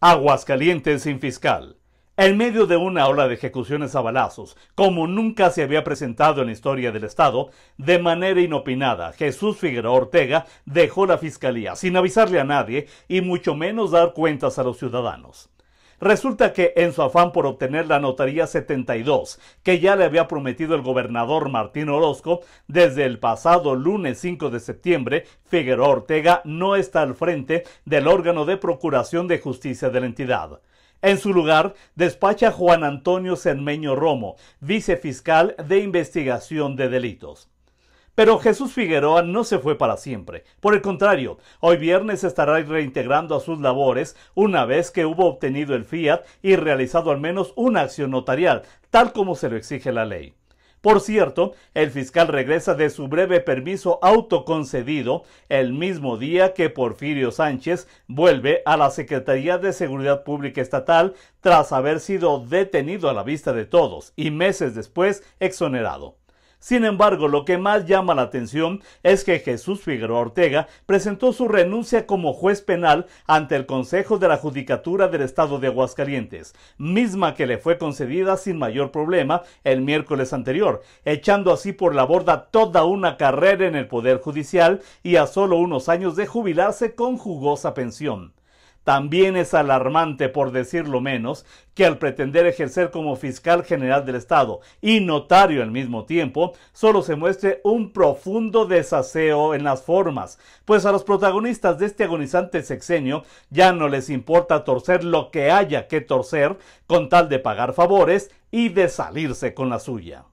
Aguascalientes sin fiscal. En medio de una ola de ejecuciones a balazos, como nunca se había presentado en la historia del Estado, de manera inopinada, Jesús Figueroa Ortega dejó la fiscalía sin avisarle a nadie y mucho menos dar cuentas a los ciudadanos. Resulta que en su afán por obtener la notaría 72, que ya le había prometido el gobernador Martín Orozco, desde el pasado lunes 5 de septiembre, Figueroa Ortega no está al frente del órgano de Procuración de Justicia de la entidad. En su lugar, despacha Juan Antonio Cermeño Romo, vicefiscal de Investigación de Delitos. Pero Jesús Figueroa no se fue para siempre. Por el contrario, hoy viernes estará reintegrando a sus labores una vez que hubo obtenido el fiat y realizado al menos una acción notarial, tal como se lo exige la ley. Por cierto, el fiscal regresa de su breve permiso autoconcedido el mismo día que Porfirio Sánchez vuelve a la Secretaría de Seguridad Pública Estatal tras haber sido detenido a la vista de todos y meses después exonerado. Sin embargo, lo que más llama la atención es que Jesús Figueroa Ortega presentó su renuncia como juez penal ante el Consejo de la Judicatura del Estado de Aguascalientes, misma que le fue concedida sin mayor problema el miércoles anterior, echando así por la borda toda una carrera en el Poder Judicial y a solo unos años de jubilarse con jugosa pensión. También es alarmante, por decirlo menos, que al pretender ejercer como fiscal general del Estado y notario al mismo tiempo, solo se muestre un profundo desaseo en las formas, pues a los protagonistas de este agonizante sexenio ya no les importa torcer lo que haya que torcer con tal de pagar favores y de salirse con la suya.